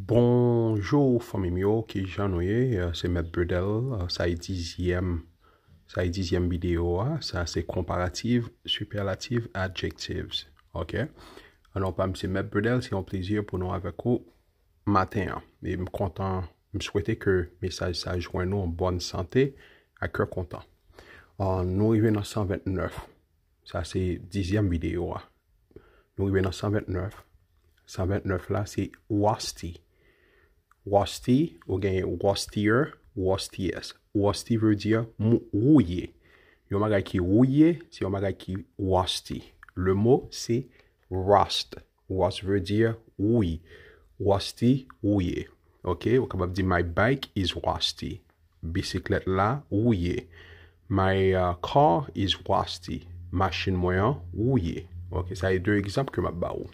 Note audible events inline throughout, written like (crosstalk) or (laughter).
Bonjou fami myo ki jan nouye, euh, se Mep Bridel, sa euh, y dizyem video a, sa se komparatif, superlatif, adjektivs, ok? Anon pa mse Mep Bridel, se yon plezyer pou nou avek ou, maten an, e m kontan, m swete ke mesaj sa jwenn nou an bonn sante, a kèr kontan. An nou y ven an 129, sa se dizyem video a, nou y ven an 129, 129 la se Wasti. Rosti, ou genye rostier, rosties. Rosti vre diye mwouye. Yon maga ki wouye, si yon maga ki wosti. Le mou si rost. Rost vre diye wouye. Rosti, wouye. Ok, wakabab di my bike is rosti. Bisiklet la, wouye. My uh, car is rosti. Machen mwayan, wouye. Ok, sa yon dwe egzamp ke map ba ou.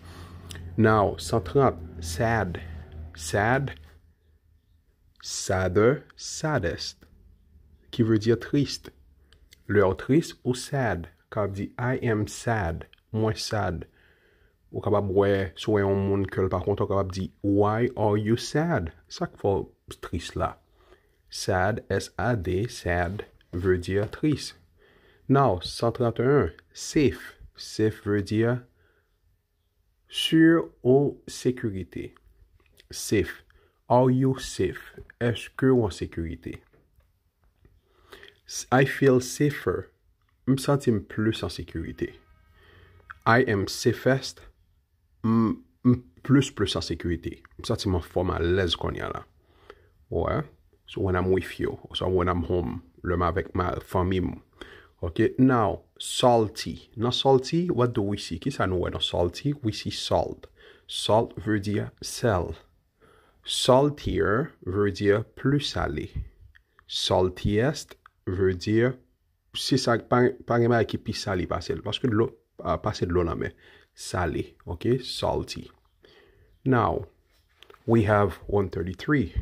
Now, 130. Sad, sad. Sadder, saddest. Ki vè diye trist. Lè ou trist ou sad. Kwa ap diye I am sad. Mwen sad. Ou kwa ap wè souwe yon moun kel. Par konton kwa ap diye why are you sad. Sak fo trist la. Sad, S-A-D, sad. Vè diye trist. Nou, 131. Safe. Safe vè diye sur ou sekurite. Safe. Are you safe? Eske ou an sekurite? I feel safer. M sati m plus an sekurite. I am safest. M plus plus an sekurite. M sati m an forma lez kon yana. Ou e? So when I'm with you. Ou sa when I'm home. Le ma vek ma formim. Ok. Now salty. Na salty. What do we si? Ki sa nou we na salty? We si salt. Salt vrediya sel. SALTIER VEW DİR PLU SALI. SALTIEST VEW DİR, SI SAK PA NGE MA YI KIPI SALI PASEL, PASKE PASEL LO NAME, SALI, OKAY, SALTI. NOW, WE HAVE 133.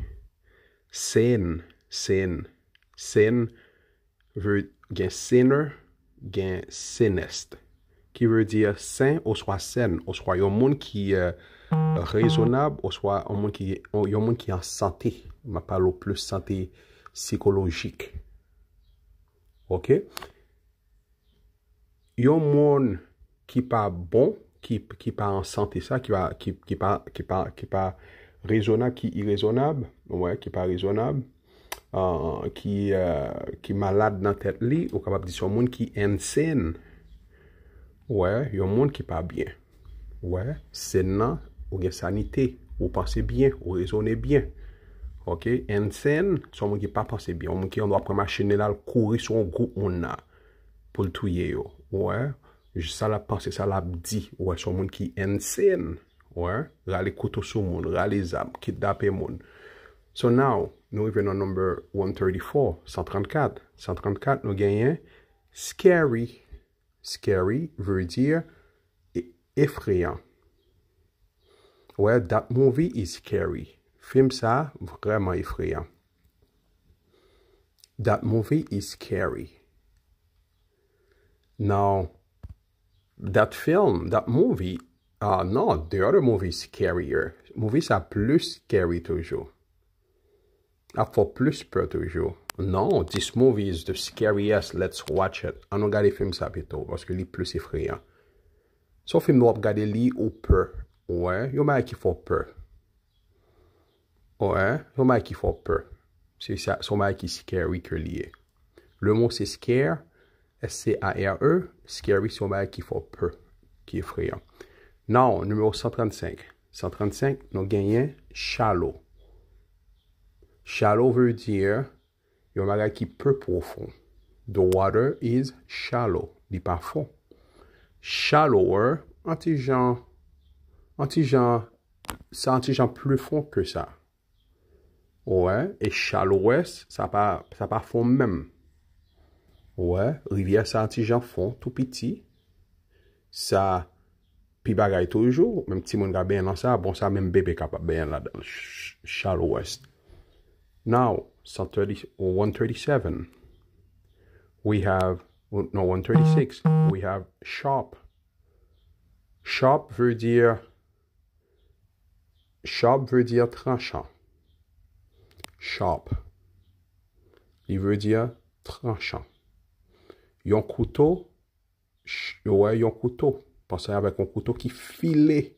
SIN, SIN, SIN VEW GEN SINNER GEN SINNEST. Ki vre diye sen, ou swa sen, ou swa yon moun ki euh, rezonab, ou swa yon moun ki an sante. Ma palo plus sante psikologik. Ok? Yon moun ki pa bon, ki pa an sante sa, ki pa rezonab, ki rezonab, ki pa rezonab, ki malad nan tet li, ou kapap di son moun ki ensen. Ouè, yon moun ki pa byen. Ouè, sen nan, ou gen sanite. Ou panse byen, ou rezone byen. Ok, en sen, sou moun ki pa panse byen. Ou moun ki yon do apreman chenel al kouri sou an goup moun nan. Poul touye yo. Ouè, jis sa la panse, sa la apdi. Ouè, sou moun ki en sen. Ouè, rale koutou sou moun, rale zap, kit dape moun. So now, nou yon ven nan number 134. 134. 134, nou gen yon. Scary. Scary veut dire effrayant. Well, that movie is scary. Film ça, vraiment effrayant. That movie is scary. Now, that film, that movie, ah non, the other movie is scarier. Movie ça plus scary toujours. Ça fait plus peur toujours. Non, this movie is the scariest, let's watch it. Ah On a regardé le film sa parce que li plus effrayant. Ce film nou regardé lui li ou peur. Ouè, yon may qui fò peur. Ouè, yon may qui fò peur. C'est ça, son may qui scary que lié. Le mot c'est « scare, S-C-A-R-E, scary son qui qui fò peur, est effrayant. Non, numéro 135. 135, nous gagné « shallow. Shallow veut dire... Yon bagay ki pe profon. The water is shallow. Di pa fon. Shallower. An ti jan. An ti jan. Sa an ti jan pli fon ke sa. Ouwe. E shallow west. Sa pa fon menm. Ouwe. Rivye sa an ti jan fon. Tou piti. Sa. Pi bagay toujou. Menm ti moun ga ben nan sa. Bon sa menm bebe ka pa ben la dan. Shallow west. Nou. 137. We have no 136. We have sharp. Sharp veut dire sharp veut dire tranchant. Sharp. Il veut dire tranchant. Yon couteau, ouais, yon couteau. Pensez avec un couteau qui filait.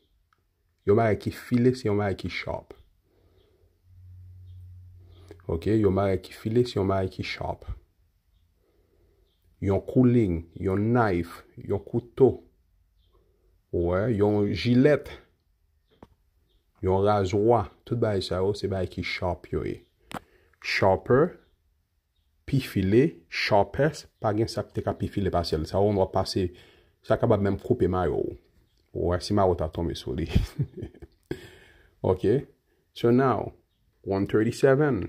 Yon mari qui filait, c'est yon mari qui sharp. Ok, yon mare ki filis, yon mare ki shop. Yon cooling, yon knife, yon koutou. Ou e, yon jilet. Yon razwa. Tout ba yi sa ou, se ba yi ki shop yoi. Shopper. Pi fili, shoppers. Pa gen sak te ka pi fili pa sel. Sa ou an wap pase, sa kabab menm koupi ma yi ou. Ou e, si ma wot atomi sou li. (laughs) Ok. So now, 137.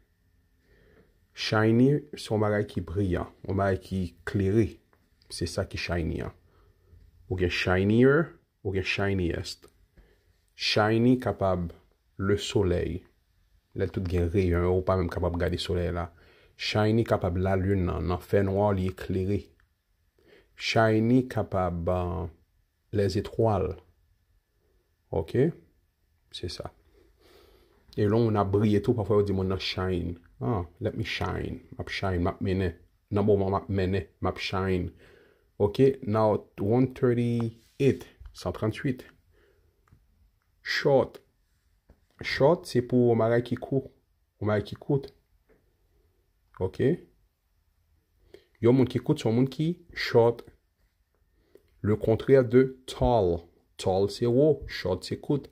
Shiny, se on ba gaya ki bria, on ba gaya ki kleri, se sa ki shiny a. Ou gen shiny-er, ou gen shiny-est. Shiny kapab le solei. Le tout gen ri, ou pa men kapab gadi solei la. Shiny kapab la lun nan, nan fè nou al yi kleri. Shiny kapab euh, les etroal. Ok? Se sa. E lon, ou nan bria tou, pa fè ou di moun nan shine. Oh, let me shine. Map shine, map mini. Number one map mini, map shine. Ok, now 138. 138. Short. Short, c'est pour Omara qui court. Omara qui coûte. OK? Yo, monde qui coûte, c'est monde qui short. Le contraire de tall. Tall, c'est haut. Short, c'est coûte.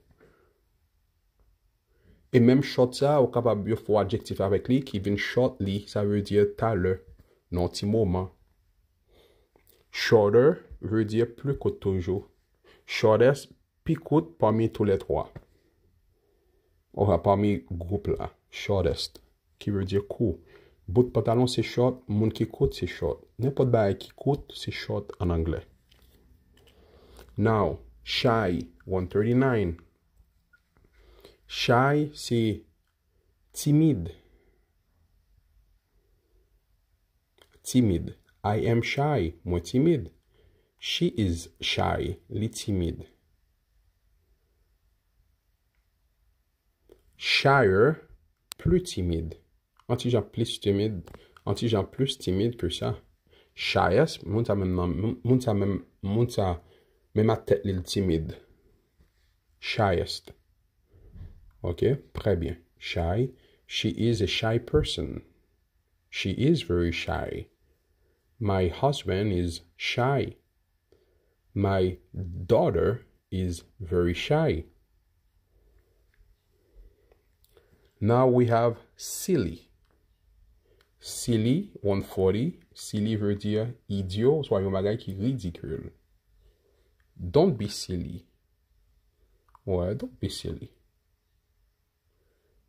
E menm short sa, ou kapab yo fwo adjektif avek li, ki vin short li, sa vwe diye taler. Non ti mouman. Shorter vwe diye plu kote tonjou. Shortest, pi kote pwami tou le twa. Ou kwa pwami goup la. Shortest, ki vwe diye kou. Bout patalon se short, moun ki kote se short. Nen pot baye ki kote se short an angle. Now, shy, 139. Shy se timid. Timid. I am shy. Mwen timid. She is shy. Li timid. Shyer. Plu timid. An ti jan plis timid. An ti jan plis timid pou sa. Shyest. Mwen ta men a tek li li timid. Shyest. Ok, très bien. Shy. She is a shy person. She is very shy. My husband is shy. My daughter is very shy. Now we have silly. Silly, 140. Silly veut dire idiot, soit un bagay qui ridicule. Don't be silly. Ouais, don't be silly.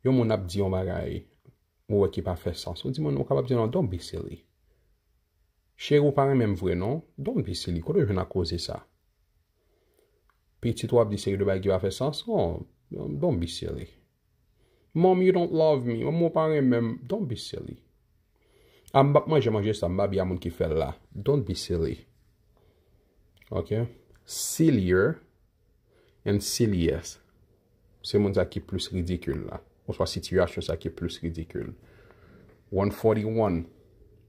Yo moun ap di yon bagay, moun wè ki pa fè sans. O di moun, moun kap ap di yon, don't be silly. Chey rou parem mèm vwè non, don't be silly. Kou do jwen akose sa? Pi ti to ap di sèri de bagay ki pa fè sans, non? don't be silly. Mom, you don't love me. Moun moun parem mèm, don't be silly. A mbak, mwen jè manje sa mbak bi a moun ki fè la. Don't be silly. Ok? Sillier and silliest. Se moun zaki plus ridikul la. ou soit situation ça qui est plus ridicule. 141.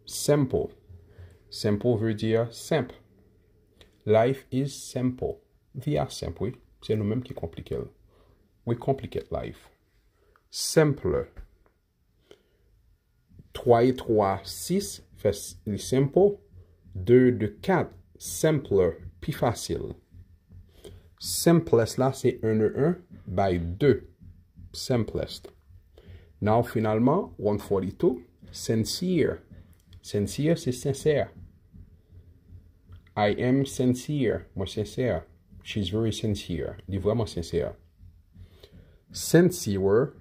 Simple. Simple veut dire simple. Life is simple. via simple, oui. C'est nous-mêmes qui compliquons. We complicate life. Simple. 3 et 3, 6, fait simple. 2 de 4, simpler, plus facile. Simplest là, c'est 1 de 1 by 2 simplest. Now, finalement, 142, sincere. Sincere, c'est sincère. I am sincere. Moi, sincère. She's very sincere. Elle est vraiment sincère. Sincere,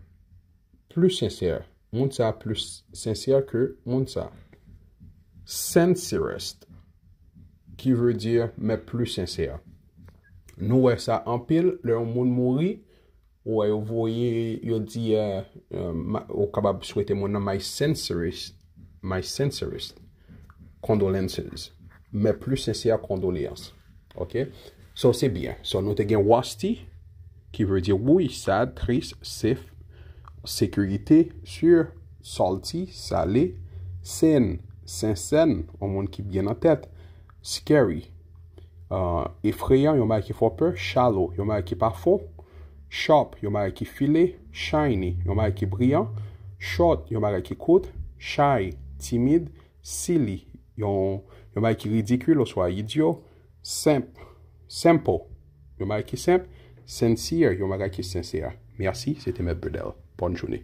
plus sincère. Monsa, plus sincère que Monsa. Sincerest, qui veut dire mais plus sincère. Nous, ça empile. le monde mourit, Ou a yon voye, yon di, ou kabab souwete moun nan my sincerest condolences. Me plus sincere condolences. Ok? So, se byen. So, nou te gen wasti, ki vre di woui, sad, tris, sif, sekurite, sur, salty, sale, sen, sensen, ou moun ki byen an tet, scary, euh, efreyan, yon malki fwo pe, shallow, yon malki pa fwo, Sharp, yo maga ki file, shiny, yo maga ki brian, short, yo maga ki kout, shy, timid, silly, yo maga ki ridikul ou swa idyo, simple, simple, yo maga ki simple, sincere, yo maga ki sincere. Merci, se te me bedel. Bonne jouni.